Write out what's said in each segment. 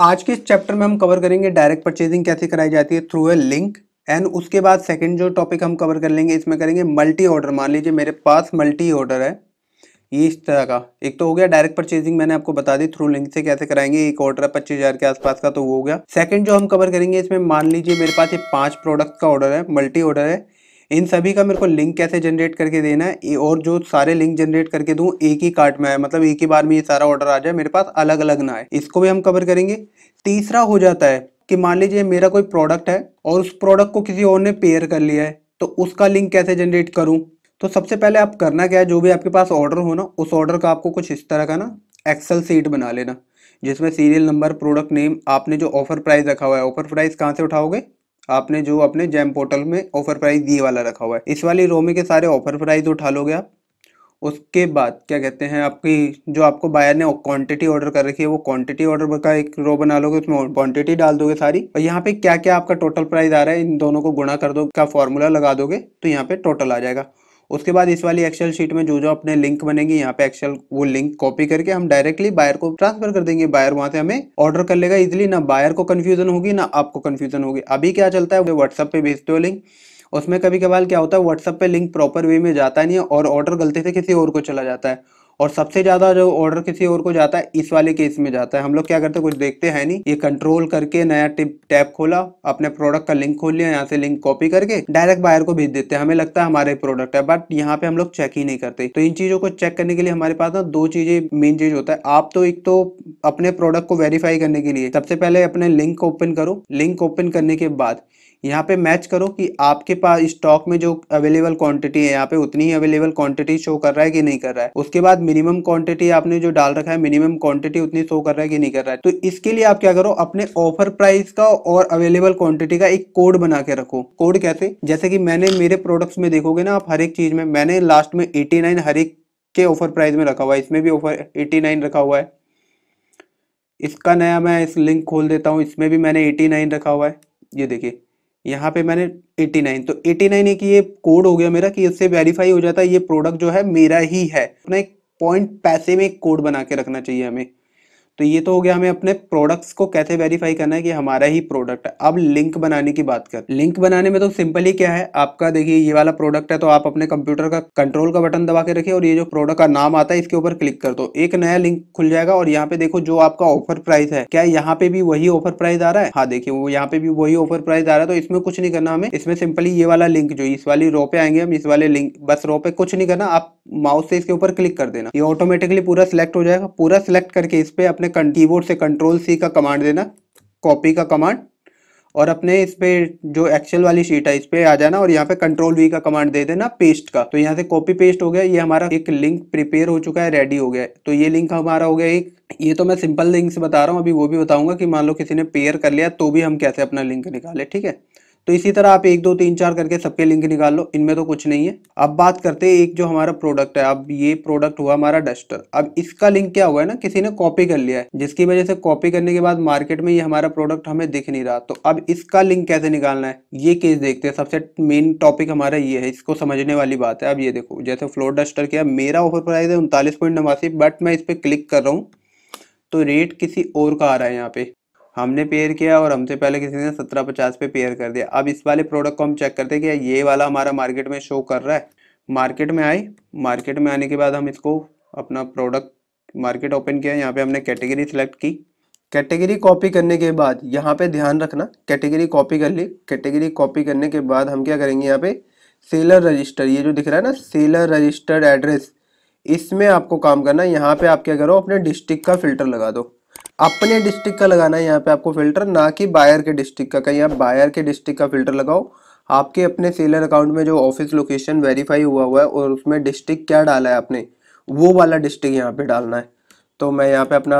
आज के इस चैप्टर में हम कवर करेंगे डायरेक्ट परचेजिंग कैसे कराई जाती है थ्रू ए लिंक एंड उसके बाद सेकंड जो टॉपिक हम कवर कर लेंगे इसमें करेंगे मल्टी ऑर्डर मान लीजिए मेरे पास मल्टी ऑर्डर है ये इस तरह का एक तो हो गया डायरेक्ट परचेजिंग मैंने आपको बता दी थ्रू लिंक से कैसे कराएंगे एक ऑर्डर है पच्चीस हज़ार के आसपास का तो वो हो गया सेकंड जो हम कवर करेंगे इसमें मान लीजिए मेरे पास ये पांच प्रोडक्ट का ऑर्डर है मल्टी ऑर्डर है इन सभी का मेरे को लिंक कैसे जनरेट करके देना है और जो सारे लिंक जनरेट करके दूँ एक ही कार्ट में आए मतलब एक ही बार में ये सारा ऑर्डर आ जाए मेरे पास अलग अलग ना आए इसको भी हम कवर करेंगे तीसरा हो जाता है कि मान लीजिए मेरा कोई प्रोडक्ट है और उस प्रोडक्ट को किसी और ने पेयर कर लिया है तो उसका लिंक कैसे जनरेट करूँ तो सबसे पहले आप करना क्या है जो भी आपके पास ऑर्डर हो ना उस ऑर्डर का आपको कुछ इस तरह का ना एक्सेल सीट बना लेना जिसमें सीरियल नंबर प्रोडक्ट नेम आपने जो ऑफर प्राइस रखा हुआ है ऑफर प्राइस कहाँ से उठाओगे आपने जो अपने जैम पोर्टल में ऑफर प्राइस ये वाला रखा हुआ है इस वाले रो में के सारे ऑफर प्राइस उठा लोगे आप उसके बाद क्या कहते हैं आपकी जो आपको बायर ने क्वांटिटी ऑर्डर कर रखी है वो क्वांटिटी ऑर्डर का एक रो बना लोगे उसमें क्वांटिटी डाल दोगे सारी और यहाँ पे क्या क्या आपका टोटल प्राइस आ रहा है इन दोनों को गुणा कर दो का फॉर्मूला लगा दोगे तो यहाँ पे टोटल आ जाएगा उसके बाद इस वाली एक्सेल शीट में जो जो अपने लिंक बनेंगे यहाँ पे एक्सेल वो लिंक कॉपी करके हम डायरेक्टली बायर को ट्रांसफर कर देंगे बायर वहां से हमें ऑर्डर कर लेगा इजिली ना बायर को कन्फ्यूजन होगी ना आपको कन्फ्यूजन होगी अभी क्या चलता है वो व्हाट्सअप पे भेजते हो लिंक उसमें कभी कभार क्या होता है व्हाट्सअप पे लिंक प्रॉपर वे में जाता नहीं है और ऑर्डर गलती से किसी और को चला जाता है और सबसे ज़्यादा जो ऑर्डर किसी और को जाता है इस वाले केस में जाता है हम लोग क्या करते हैं कुछ देखते हैं नहीं ये कंट्रोल करके नया टिप टैप खोला अपने प्रोडक्ट का लिंक खोल लिया यहाँ से लिंक कॉपी करके डायरेक्ट बायर को भेज देते हैं हमें लगता है हमारे प्रोडक्ट है बट यहाँ पे हम लोग चेक ही नहीं करते तो इन चीज़ों को चेक करने के लिए हमारे पास ना दो चीज़ें मेन चीज़ होता है आप तो एक तो अपने प्रोडक्ट को वेरीफाई करने के लिए सबसे पहले अपने लिंक को ओपन करो लिंक ओपन करने के बाद यहाँ पे मैच करो कि आपके पास स्टॉक में जो अवेलेबल क्वांटिटी है यहाँ पे उतनी ही अवेलेबल क्वांटिटी शो कर रहा है कि नहीं कर रहा है उसके बाद मिनिमम क्वांटिटी आपने जो डाल रखा है मिनिमम क्वांटिटी उतनी शो कर रहा है कि नहीं कर रहा है तो इसके लिए आप क्या करो अपने ऑफर प्राइस का और अवेलेबल क्वांटिटी का एक कोड बना के रखो कोड कैसे जैसे कि मैंने मेरे प्रोडक्ट्स में देखोगे ना आप हर एक चीज में मैंने लास्ट में एटी हर एक के ऑफर प्राइस में रखा हुआ है इसमें भी ऑफर एटी रखा हुआ है इसका नया मैं इस लिंक खोल देता हूँ इसमें भी मैंने एटी नाइन रखा हुआ है ये देखिए यहाँ पे मैंने 89 तो 89 एक ये कोड हो गया मेरा कि इससे वेरीफाई हो जाता है ये प्रोडक्ट जो है मेरा ही है अपना एक पॉइंट पैसे में एक कोड बना के रखना चाहिए हमें तो ये तो हो गया हमें अपने प्रोडक्ट्स को कैसे वेरीफाई करना है कि हमारा ही प्रोडक्ट है अब लिंक बनाने की बात कर लिंक बनाने में तो सिंपली क्या है आपका देखिए ये वाला प्रोडक्ट है तो आप अपने कंप्यूटर का कंट्रोल का बटन दबा के रखिए और ये जो प्रोडक्ट का नाम आता है इसके ऊपर क्लिक कर दो एक नया लिंक खुल जाएगा और यहाँ पे देखो जो आपका ऑफर प्राइस है क्या यहाँ पे भी वही ऑफर प्राइस आ रहा है हाँ देखिये वो यहाँ पे भी वही ऑफर प्राइस आ रहा है तो इसमें कुछ नहीं करना हमें इसमें सिंपली ये वाला लिंक जो इस वाली रो पे आएंगे हम इस वाले लिंक बस रो पे कुछ नहीं करना आप माउस से इसके ऊपर क्लिक कर देना ये ऑटोमेटिकली पूरा सिलेक्ट हो जाएगा पूरा सिलेक्ट करके इस पे अपने अपने कीबोर्ड से कंट्रोल सी का कमांड देना कॉपी का कमांड और अपने इस पर जो एक्सेल वाली शीट है इस पर आ जाना और यहाँ पे कंट्रोल वी का कमांड दे देना पेस्ट का तो यहाँ से कॉपी पेस्ट हो गया ये हमारा एक लिंक प्रिपेयर हो चुका है रेडी हो गया है तो ये लिंक हमारा हो गया एक ये तो मैं सिंपल लिंक से बता रहा हूँ अभी वो भी बताऊंगा कि मान लो किसी ने पेयर कर लिया तो भी हम कैसे अपना लिंक निकाले ठीक है तो इसी तरह आप एक दो तीन चार करके सबके लिंक निकाल लो इनमें तो कुछ नहीं है अब बात करते हैं एक जो हमारा प्रोडक्ट है अब ये प्रोडक्ट हुआ हमारा डस्टर अब इसका लिंक क्या हुआ है ना किसी ने कॉपी कर लिया है जिसकी वजह से कॉपी करने के बाद मार्केट में ये हमारा प्रोडक्ट हमें दिख नहीं रहा तो अब इसका लिंक कैसे निकालना है ये केस देखते हैं सबसे मेन टॉपिक हमारा ये है इसको समझने वाली बात है अब ये देखो जैसे फ्लोर डस्टर किया मेरा ऑफर प्राइस है उनतालीस बट मैं इस पर क्लिक कर रहा हूँ तो रेट किसी और का आ रहा है यहाँ पे हमने पेयर किया और हमसे पहले किसी ने सत्रह पचास पे पेयर कर दिया अब इस वाले प्रोडक्ट को हम चेक करते हैं कि ये वाला हमारा मार्केट में शो कर रहा है मार्केट में आई मार्केट में आने के बाद हम इसको अपना प्रोडक्ट मार्केट ओपन किया यहाँ पे हमने कैटेगरी सेलेक्ट की कैटेगरी कॉपी करने के बाद यहाँ पे ध्यान रखना कैटेगरी कॉपी कर ली कैटेगरी कॉपी करने के बाद हम क्या करेंगे यहाँ पे सेलर रजिस्टर ये जो दिख रहा है ना सेलर रजिस्टर्ड एड्रेस इसमें आपको काम करना है यहाँ पे आप क्या करो अपने डिस्ट्रिक्ट का फिल्टर लगा दो अपने डिस्ट्रिक्ट का लगाना है यहाँ पे आपको फिल्टर ना कि बायर के डिस्ट्रिक्ट का कहीं आप बायर के डिस्ट्रिक्ट का फिल्टर लगाओ आपके अपने सेलर अकाउंट में जो ऑफिस लोकेशन वेरीफाई हुआ हुआ है और उसमें डिस्ट्रिक्ट क्या डाला है आपने वो वाला डिस्ट्रिक्ट यहाँ पे डालना है तो मैं यहाँ पे अपना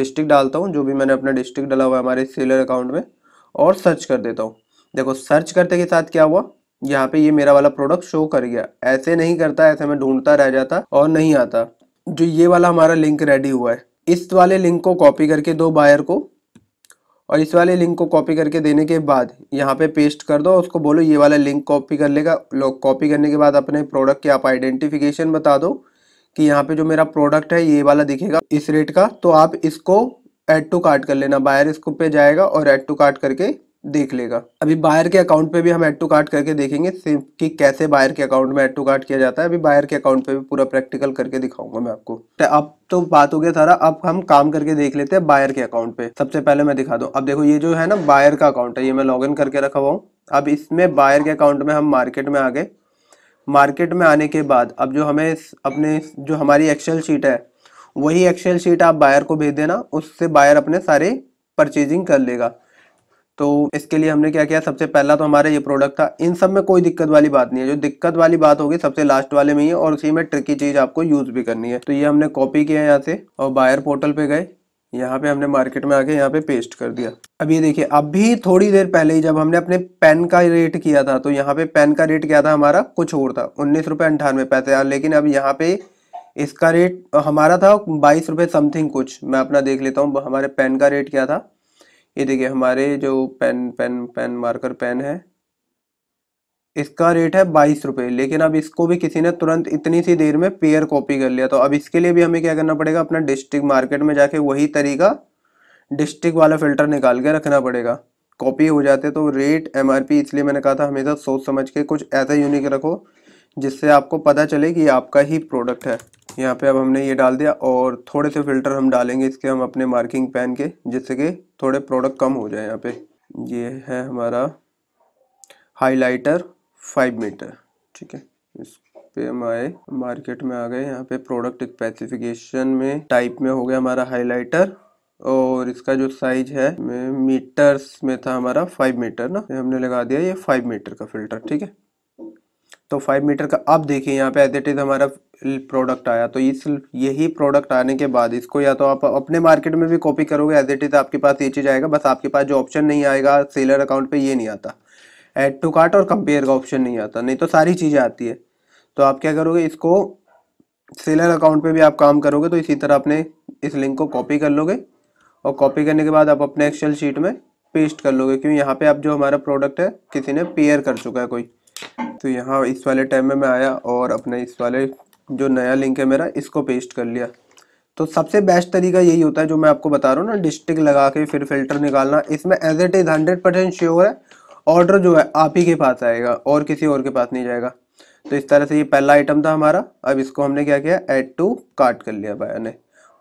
डिस्ट्रिक्ट डालता हूँ जो भी मैंने अपना डिस्ट्रिक्ट डाला हुआ है हमारे सेलर अकाउंट में और सर्च कर देता हूँ देखो सर्च करते के साथ क्या हुआ यहाँ पे ये मेरा वाला प्रोडक्ट शो कर गया ऐसे नहीं करता ऐसे में ढूंढता रह जाता और नहीं आता जो ये वाला हमारा लिंक रेडी हुआ है इस वाले लिंक को कॉपी करके दो बायर को और इस वाले लिंक को कॉपी करके देने के बाद यहाँ पे पेस्ट कर दो उसको बोलो ये वाला लिंक कॉपी कर लेगा लोग कॉपी करने के बाद अपने प्रोडक्ट के आप आइडेंटिफिकेशन बता दो कि यहाँ पे जो मेरा प्रोडक्ट है ये वाला दिखेगा इस रेट का तो आप इसको एड टू कार्ट कर लेना बायर इसको पे जाएगा और एड टू कार्ट करके देख लेगा अभी बायर के अकाउंट पे भी हम ऐड टू कार्ट करके देखेंगे कि कैसे बायर के अकाउंट में ऐड टू कार्ट किया जाता है अभी बायर के अकाउंट पे भी पूरा प्रैक्टिकल करके दिखाऊंगा मैं आपको तो अब तो बात हो गया सारा अब हम काम करके देख लेते हैं बायर के अकाउंट पे सबसे पहले मैं दिखा दू अब देखो ये जो है ना बायर का अकाउंट है ये मैं लॉग करके रखा हुआ अब इसमें बायर के अकाउंट में हम मार्केट में आ गए मार्केट में आने के बाद अब जो हमें अपने जो हमारी एक्सेल शीट है वही एक्सेल शीट आप बायर को भेज देना उससे बायर अपने सारे परचेजिंग कर लेगा तो इसके लिए हमने क्या किया सबसे पहला तो हमारा ये प्रोडक्ट था इन सब में कोई दिक्कत वाली बात नहीं है जो दिक्कत वाली बात होगी सबसे लास्ट वाले में ही है और उसी में ट्रिकी चीज़ आपको यूज़ भी करनी है तो ये हमने कॉपी किया यहाँ से और बायर पोर्टल पे गए यहाँ पे हमने मार्केट में आके यहाँ पे पेस्ट कर दिया अब ये देखिए अभी थोड़ी देर पहले ही जब हमने अपने पेन का रेट किया था तो यहाँ पे पेन का रेट क्या था हमारा कुछ और था उन्नीस रुपये अंठानवे पैसे लेकिन अब यहाँ पे इसका रेट हमारा था बाईस रुपये समथिंग कुछ मैं अपना देख लेता हूँ हमारे पेन का रेट क्या था ये देखिए हमारे जो pen pen pen marker pen है इसका रेट है बाईस रुपये लेकिन अब इसको भी किसी ने तुरंत इतनी सी देर में पेयर कॉपी कर लिया तो अब इसके लिए भी हमें क्या करना पड़ेगा अपना डिस्ट्रिक्ट मार्केट में जाके वही तरीका डिस्ट्रिक्ट वाला फिल्टर निकाल के रखना पड़ेगा कॉपी हो जाते तो रेट एम इसलिए मैंने कहा था हमेशा सोच समझ के कुछ ऐसा यूनिक रखो जिससे आपको पता चले कि आपका ही प्रोडक्ट है यहाँ पे अब हमने ये डाल दिया और थोड़े से फिल्टर हम डालेंगे इसके हम अपने मार्किंग पेन के जिससे कि थोड़े प्रोडक्ट कम हो जाए यहाँ पे ये है हमारा हाइलाइटर फाइव मीटर ठीक है इस पे हम आए मार्केट में आ गए यहाँ पे प्रोडक्ट स्पेसिफिकेशन में टाइप में हो गया हमारा हाइलाइटर और इसका जो साइज है मीटर्स में था हमारा फाइव मीटर ना हमने लगा दिया ये फाइव मीटर का फिल्टर ठीक है तो फाइव मीटर का अब देखिए यहाँ पे एज इज़ हमारा प्रोडक्ट आया तो इस यही प्रोडक्ट आने के बाद इसको या तो आप अपने मार्केट में भी कॉपी करोगे एज इट इज़ आपके पास ये चीज़ आएगा बस आपके पास जो ऑप्शन नहीं आएगा सेलर अकाउंट पे ये नहीं आता एड टू कार्ट और कंपेयर का ऑप्शन नहीं आता नहीं तो सारी चीज़ें आती है तो आप क्या करोगे इसको सेलर अकाउंट पे भी आप काम करोगे तो इसी तरह अपने इस लिंक को कॉपी कर लोगे और कॉपी करने के बाद आप अपने एक्सेल शीट में पेस्ट कर लोगे क्योंकि यहाँ पे आप जो हमारा प्रोडक्ट है किसी ने पेयर कर चुका है कोई तो यहाँ इस वाले टाइम में मैं आया और अपने इस वाले जो नया लिंक है मेरा इसको पेस्ट कर लिया तो सबसे बेस्ट तरीका यही होता है जो मैं आपको बता रहा हूँ ना डिस्ट्रिक्ट लगा के फिर फिल्टर निकालना इसमें as it is hundred percent sure है ऑर्डर जो है आप ही के पास आएगा और किसी और के पास नहीं जाएगा तो इस तरह से ये पहला आइटम था हमारा अब इसको हमने क्या किया एड टू कार्ट कर लिया बायर ने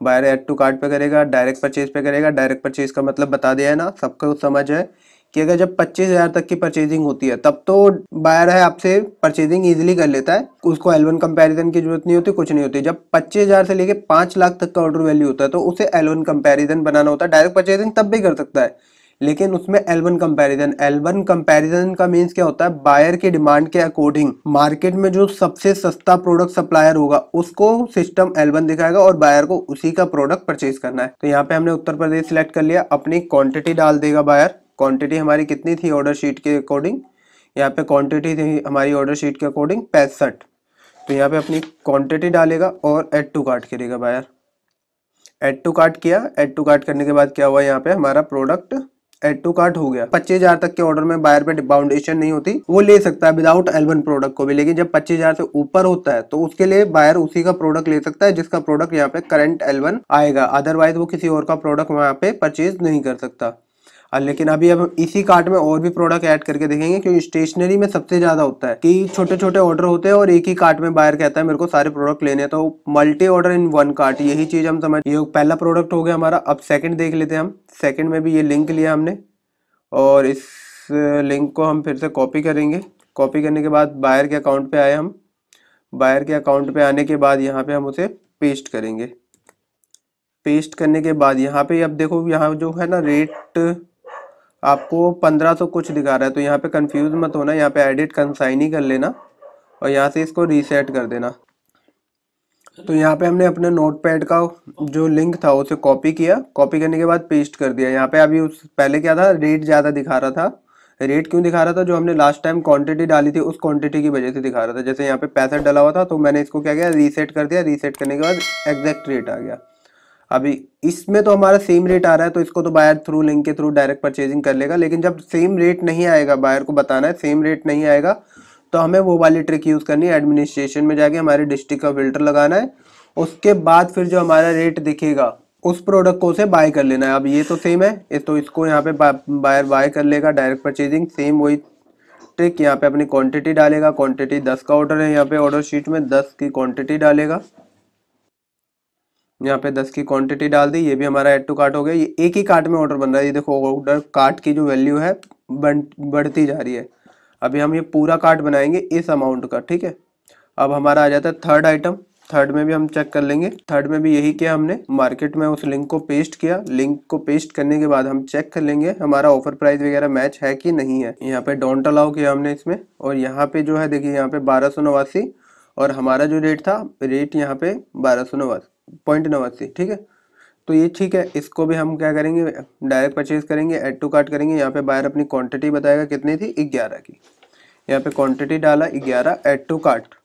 बायर एड टू कार्ट पे करेगा डायरेक्ट परचेज पे करेगा डायरेक्ट परचेज का मतलब बता दिया है ना सबको समझ है कि अगर जब पच्चीस हजार तक की परचेजिंग होती है तब तो बायर है आपसे परचेजिंग ईजिली कर लेता है उसको एलवन कंपैरिजन की जरूरत नहीं होती कुछ नहीं होती जब पच्चीस हजार से लेके पांच लाख तक का ऑर्डर वैल्यू होता है तो उसे एलवन कंपैरिजन बनाना होता है डायरेक्ट परचेजिंग तब भी कर सकता है लेकिन उसमें एलवन कंपैरिजन एलवन कंपैरिजन का मीन्स क्या होता है बायर की डिमांड के अकॉर्डिंग मार्केट में जो सबसे सस्ता प्रोडक्ट सप्लायर होगा उसको सिस्टम एलवन दिखाएगा और बायर को उसी का प्रोडक्ट परचेज करना है तो यहाँ पे हमने उत्तर प्रदेश सिलेक्ट कर लिया अपनी क्वांटिटी डाल देगा बायर क्वांटिटी हमारी कितनी थी ऑर्डर शीट के अकॉर्डिंग यहाँ पे क्वांटिटी थी हमारी ऑर्डर शीट के अकॉर्डिंग पैंसठ तो यहाँ पे अपनी क्वांटिटी डालेगा और एड टू कार्ट करेगा बायर एड टू कार्ट किया एड टू कार्ट करने के बाद क्या हुआ यहाँ पे हमारा प्रोडक्ट एड टू कार्ट हो गया पच्चीस हजार तक के ऑर्डर में बायर पे बाउंडेशन नहीं होती वो ले सकता है विदाउट एल्बन प्रोडक्ट को भी लेकिन जब पच्चीस हजार से ऊपर होता है तो उसके लिए बायर उसी का प्रोडक्ट ले सकता है जिसका प्रोडक्ट यहाँ पे करंट एलवन आएगा अदरवाइज वो किसी और का प्रोडक्ट वहाँ पे परचेज नहीं कर सकता लेकिन अभी अब इसी कार्ट में और भी प्रोडक्ट ऐड करके देखेंगे क्योंकि स्टेशनरी में सबसे ज़्यादा होता है कि छोटे छोटे ऑर्डर होते हैं और एक ही कार्ट में बायर कहता है मेरे को सारे प्रोडक्ट लेने तो multi order in one cart यही चीज़ हम समझ ये पहला प्रोडक्ट हो गया हमारा अब सेकेंड देख लेते हैं हम सेकेंड में भी ये लिंक लिया हमने और इस लिंक को हम फिर से कॉपी करेंगे कॉपी करने के बाद बायर के अकाउंट पे आए हम बायर के अकाउंट पे आने के बाद यहाँ पे हम उसे पेस्ट करेंगे पेस्ट करने के बाद यहाँ पे अब देखो यहाँ जो है ना रेट आपको पंद्रह सौ कुछ दिखा रहा है तो यहाँ पे कंफ्यूज मत होना यहाँ पे एडिट कंसाइन ही कर लेना और यहाँ से इसको रीसेट कर देना तो यहाँ पे हमने अपने नोटपैड का जो लिंक था उसे कॉपी किया कॉपी करने के बाद पेस्ट कर दिया यहाँ पे अभी उस पहले क्या था रेट ज़्यादा दिखा रहा था रेट क्यों दिखा रहा था जो हमने लास्ट टाइम क्वांटिटी डाली थी उस क्वांटिटी की वजह से दिखा रहा था जैसे यहाँ पे पैसा डला हुआ था तो मैंने इसको क्या किया रीसेट कर दिया रीसेट करने के बाद एग्जैक्ट रेट आ गया अभी इसमें तो हमारा सेम रेट आ रहा है तो इसको तो बायर थ्रू लिंक के थ्रू डायरेक्ट परचेजिंग कर लेगा लेकिन जब सेम रेट नहीं आएगा बायर को बताना है सेम रेट नहीं आएगा तो हमें वो वाली ट्रिक यूज़ करनी है एडमिनिस्ट्रेशन में जाके हमारे डिस्ट्रिक्ट का फिल्टर लगाना है उसके बाद फिर जो हमारा रेट दिखेगा उस प्रोडक्ट को उसे बाय कर लेना है अब ये तो सेम है इस तो इसको यहाँ पे बायर बाय कर लेगा डायरेक्ट परचेजिंग सेम वही ट्रिक यहाँ पे अपनी क्वांटिटी डालेगा क्वांटिटी दस का ऑर्डर है यहाँ पे ऑर्डर शीट में दस की क्वांटिटी डालेगा यहाँ पे दस की क्वांटिटी डाल दी ये भी हमारा एड टू कार्ट हो गया ये एक ही कार्ट में ऑर्डर बन रहा है ये देखो ऑर्डर कार्ट की जो वैल्यू है बन बढ़ती जा रही है अभी हम ये पूरा कार्ट बनाएंगे इस अमाउंट का ठीक है अब हमारा आ जाता है थर्ड आइटम थर्ड में भी हम चेक कर लेंगे थर्ड में भी यही किया हमने मार्केट में उस लिंक को पेस्ट किया लिंक को पेस्ट करने के बाद हम चेक कर लेंगे हमारा ऑफर प्राइस वगैरह मैच है कि नहीं है यहाँ पे डोंट अलाउ किया हमने इसमें और यहाँ पे जो है देखिए यहाँ पे बारह और हमारा जो रेट था रेट यहाँ पे बारह पॉइंट नवासी ठीक है तो ये ठीक है इसको भी हम क्या करेंगे डायरेक्ट परचेज करेंगे एड टू कार्ट करेंगे यहाँ पे बायर अपनी क्वांटिटी बताएगा कितनी थी ग्यारह की यहाँ पे क्वांटिटी डाला ग्यारह एड टू कार्ट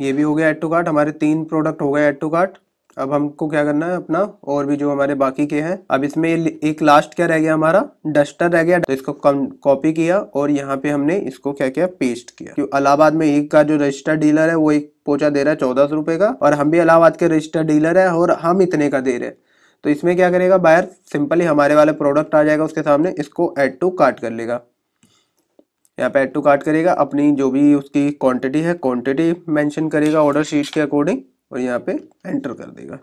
ये भी हो गया एड टू कार्ट हमारे तीन प्रोडक्ट हो गए एड टू कार्ट अब हमको क्या करना है अपना और भी जो हमारे बाकी के हैं अब इसमें एक लास्ट क्या रह गया हमारा डस्टर रह गया तो इसको कॉपी किया और यहाँ पे हमने इसको क्या किया पेस्ट किया क्यों अलाहाबाद में एक का जो रजिस्टर डीलर है वो एक पोचा दे रहा है चौदह सौ का और हम भी अलाहाबाद के रजिस्टर डीलर है और हम इतने का दे रहे हैं तो इसमें क्या करेगा बायर सिंपली हमारे वाले प्रोडक्ट आ जाएगा उसके सामने इसको एड टू कार्ट कर लेगा यहाँ पे एड टू कार्ट करेगा अपनी जो भी उसकी क्वांटिटी है क्वांटिटी मेंशन करेगा ऑर्डर शीट के अकॉर्डिंग और यहाँ पे एंटर कर देगा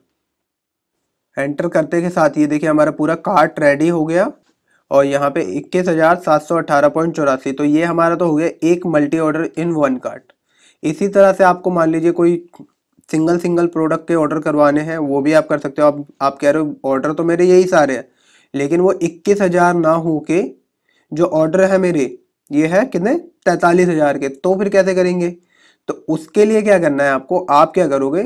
एंटर करते के साथ ये देखिए हमारा पूरा कार्ट रेडी हो गया और यहाँ पे इक्कीस हज़ार सात सौ अठारह पॉइंट चौरासी तो ये हमारा तो हो गया एक multi order in one cart इसी तरह से आपको मान लीजिए कोई सिंगल सिंगल प्रोडक्ट के ऑर्डर करवाने हैं वो भी आप कर सकते हो आप आप कह रहे हो ऑर्डर तो मेरे यही सारे हैं लेकिन वो इक्कीस हज़ार ना हो के जो ऑर्डर है मेरे ये है कितने तैतालीस हज़ार के तो फिर कैसे करेंगे तो उसके लिए क्या करना है आपको आप क्या करोगे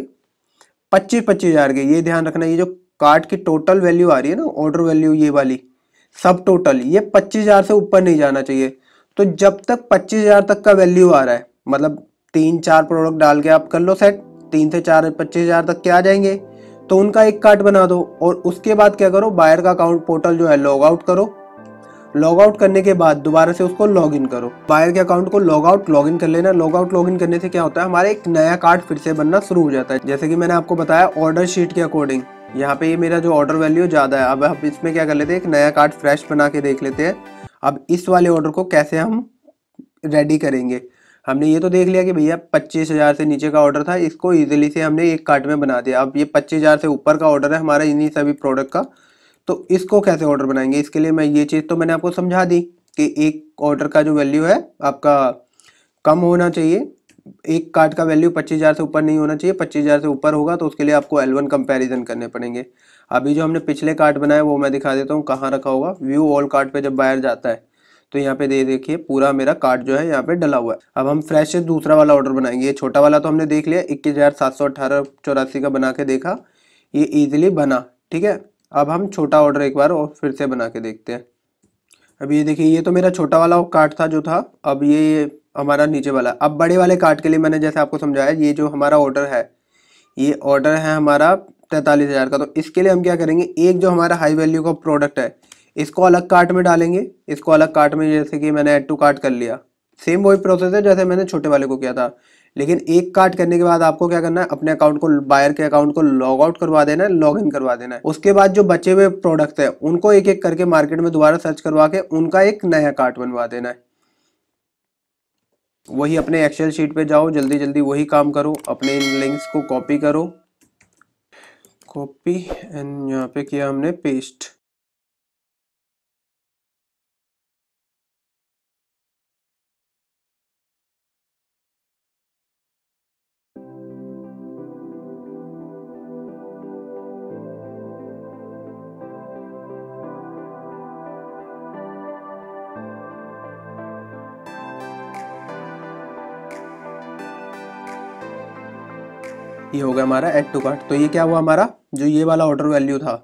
पच्चीस पच्चीस हज़ार के ये ध्यान रखना ये जो कार्ड की टोटल वैल्यू आ रही है ना ऑर्डर वैल्यू ये वाली सब टोटल ये पच्चीस हज़ार से ऊपर नहीं जाना चाहिए तो जब तक पच्चीस हज़ार तक का वैल्यू आ रहा है मतलब तीन चार प्रोडक्ट डाल के आप कर लो सेट तीन से चार पच्चीस हज़ार तक के आ जाएंगे तो उनका एक कार्ड बना दो और उसके बाद क्या करो बायर का अकाउंट पोर्टल जो है लॉग आउट करो लॉग आउट करने के बाद दोबारा से उसको लॉग इन करो बायर के अकाउंट को लॉग आउट लॉग इन कर लेना लॉग आउट लॉग इन करने से क्या होता है हमारा एक नया कार्ड फिर से बनना शुरू हो जाता है जैसे कि मैंने आपको बताया ऑर्डर शीट के अकॉर्डिंग यहाँ पे ये मेरा जो ऑर्डर वैल्यू ज़्यादा है अब हम इसमें क्या कर लेते हैं एक नया कार्ड फ्रेश बना के देख लेते हैं अब इस वाले ऑर्डर को कैसे हम रेडी करेंगे हमने ये तो देख लिया कि भैया पच्चीस हज़ार से नीचे का ऑर्डर था इसको ईजिली से हमने एक कार्ट में बना दिया अब ये पच्चीस हज़ार से ऊपर का ऑर्डर है हमारा इन्हीं सभी प्रोडक्ट का तो इसको कैसे ऑर्डर बनाएंगे इसके लिए मैं ये चीज़ तो मैंने आपको समझा दी कि एक ऑर्डर का जो वैल्यू है आपका कम होना चाहिए एक कार्ड का वैल्यू पच्चीस हज़ार से ऊपर नहीं होना चाहिए पच्चीस हज़ार से ऊपर होगा तो उसके लिए आपको L1 कंपैरिजन कंपेरिजन करने पड़ेंगे अभी जो हमने पिछले कार्ड बनाया वो मैं दिखा देता हूँ कहाँ रखा होगा व्यू ऑल कार्ड पे जब बाहर जाता है तो यहाँ पे दे देखिए पूरा मेरा कार्ड जो है यहाँ पे डला हुआ है अब हम फ्रेश दूसरा वाला ऑर्डर बनाएंगे ये छोटा वाला तो हमने देख लिया इक्कीस हज़ार सात सौ चौरासी का बना के देखा ये इजिली बना ठीक है अब हम छोटा ऑर्डर एक बार और फिर से बना के देखते हैं अब ये देखिए ये तो मेरा छोटा वाला कार्ट था जो था अब ये हमारा नीचे वाला अब बड़े वाले कार्ड के लिए मैंने जैसे आपको समझाया ये जो हमारा ऑर्डर है ये ऑर्डर है हमारा तैंतालीस हज़ार का तो इसके लिए हम क्या करेंगे एक जो हमारा हाई वैल्यू का प्रोडक्ट है इसको अलग कार्ट में डालेंगे इसको अलग कार्ट में जैसे कि मैंने एड टू कार्ट कर लिया सेम वही प्रोसेस है जैसे मैंने छोटे वाले को किया था लेकिन एक कार्ड करने के बाद आपको क्या करना है अपने अकाउंट को बायर के अकाउंट को लॉग आउट करवा देना है लॉग इन करवा देना है उसके बाद जो बचे हुए प्रोडक्ट है उनको एक एक करके मार्केट में दोबारा सर्च करवा के उनका एक नया कार्ड बनवा देना है वही अपने एक्सेल शीट पे जाओ जल्दी जल्दी वही काम करो अपने इन लिंक्स को कॉपी करो कॉपी एंड यहाँ पे किया हमने पेस्ट ये हो गया हमारा एड टू कार्ट तो ये क्या हुआ हमारा जो ये वाला ऑर्डर वैल्यू था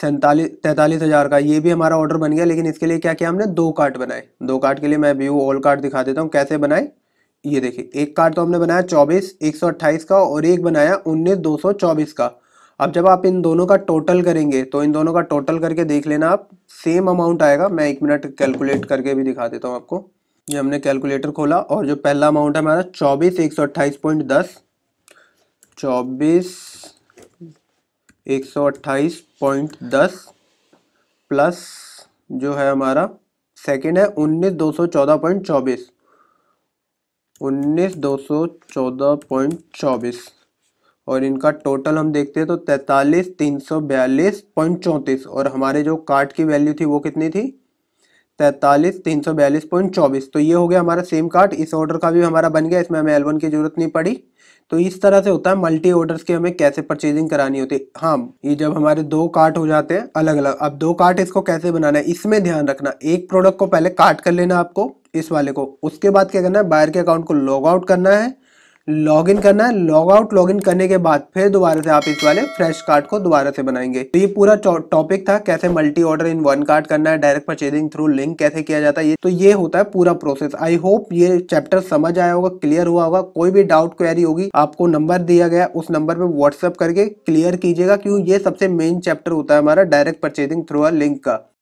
सैंतालीस तैंतालीस हज़ार का ये भी हमारा ऑर्डर बन गया लेकिन इसके लिए क्या किया हमने दो कार्ड बनाए दो कार्ड के लिए मैं व्यू ऑल कार्ड दिखा देता हूँ कैसे बनाए ये देखिए एक कार्ड तो हमने बनाया चौबीस एक सौ अट्ठाईस का और एक बनाया उन्नीस दो सौ चौबीस का अब जब आप इन दोनों का टोटल करेंगे तो इन दोनों का टोटल करके देख लेना आप सेम अमाउंट आएगा मैं एक मिनट कैलकुलेट करके भी दिखा देता हूँ आपको ये हमने कैलकुलेटर खोला और जो पहला अमाउंट है हमारा चौबीस एक सौ अट्ठाईस पॉइंट दस चौबीस एक सौ अट्ठाईस पॉइंट दस प्लस जो है हमारा सेकंड है उन्नीस दो सौ चौदह पॉइंट चौबीस उन्नीस दो सौ चौदह पॉइंट चौबीस और इनका टोटल हम देखते हैं तो तैंतालीस तीन सौ बयालीस पॉइंट चौंतीस और हमारे जो कार्ड की वैल्यू थी वो कितनी थी तैंतालीस तीन सौ बयालीस पॉइंट चौबीस तो ये हो गया हमारा सेम कार्ड इस ऑर्डर का भी हमारा बन गया इसमें हमें एलवन की जरूरत नहीं पड़ी तो इस तरह से होता है मल्टी ऑर्डर्स की हमें कैसे परचेजिंग करानी होती है हाँ ये जब हमारे दो कार्ट हो जाते हैं अलग अलग अब दो कार्ट इसको कैसे बनाना है इसमें ध्यान रखना एक प्रोडक्ट को पहले काट कर लेना आपको इस वाले को उसके बाद क्या करना है बायर के अकाउंट को लॉग आउट करना है लॉग इन करना है लॉग आउट लॉग इन करने के बाद फिर दोबारा से आप इस वाले फ्रेश कार्ड को दोबारा से बनाएंगे तो ये पूरा टॉपिक था कैसे multi order in one card करना है डायरेक्ट परचेजिंग थ्रू लिंक कैसे किया जाता है ये तो ये होता है पूरा प्रोसेस आई होप ये चैप्टर समझ आया होगा क्लियर हुआ होगा कोई भी डाउट क्वेरी होगी आपको नंबर दिया गया उस नंबर पर व्हाट्सअप करके क्लियर कीजिएगा क्यों ये सबसे मेन चैप्टर होता है हमारा direct purchasing through a link का